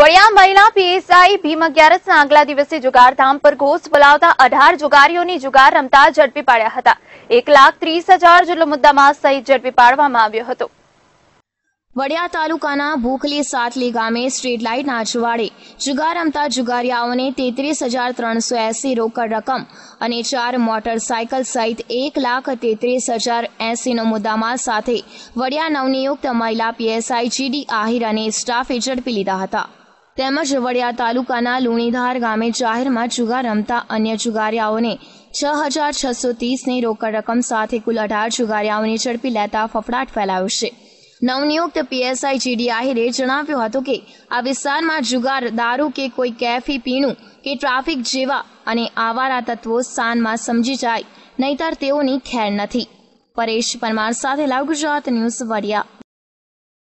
વડિયા મહિલા પીએસઆઈ ભીમ અગિયારસના આગલા દિવસે જુગારધામ પર ઘોષ બોલાવતા અઢાર જુગારીઓની જુગાર રમતા ઝડપી પાડ્યા હતા એક લાખ ત્રીસ હજાર જેટલો મુદ્દામાં સહિત ઝડપી પાડવામાં આવ્યો હતો વડિયા તાલુકાના ભૂખલી સાતલી ગામે સ્ટ્રીટ લાઇટના અજવાળે જુગાર રમતા જુગારિયાઓને તેત્રીસ હજાર ત્રણસો એસી રોકડ રકમ અને ચાર મોટરસાયકલ સહિત એક લાખ તેત્રીસ હજાર એસીનો મુદ્દામાલ સાથે વડિયા નવનિયુક્ત મહિલા પીએસઆઈ જીડી આહિર અને સ્ટાફે ઝડપી લીધા હતા તેમજ વડિયા તાલુકાના લુણીધાર ગામે જાહેરમાં જુગાર રમતા અન્ય જુગારિયાઓને છ હજાર છસો ત્રીસની રોકડ રકમ સાથે કુલ અઢાર જુગારિયાઓને ઝડપી લેતા ફફડાટ ફેલાયો છે નવનિયુક્ત પીએસઆઈ જીડી આહિરે જણાવ્યું હતું કે આ વિસ્તારમાં જુગાર દારૂ કે કોઈ કેફી પીણું કે ટ્રાફિક જેવા અને આવારા તત્વો સ્થાનમાં સમજી જાય નહીતર તેઓની ખેર નથી પરેશ પરમાર સાથે લાવ ગુજરાત ન્યૂઝ વડિયા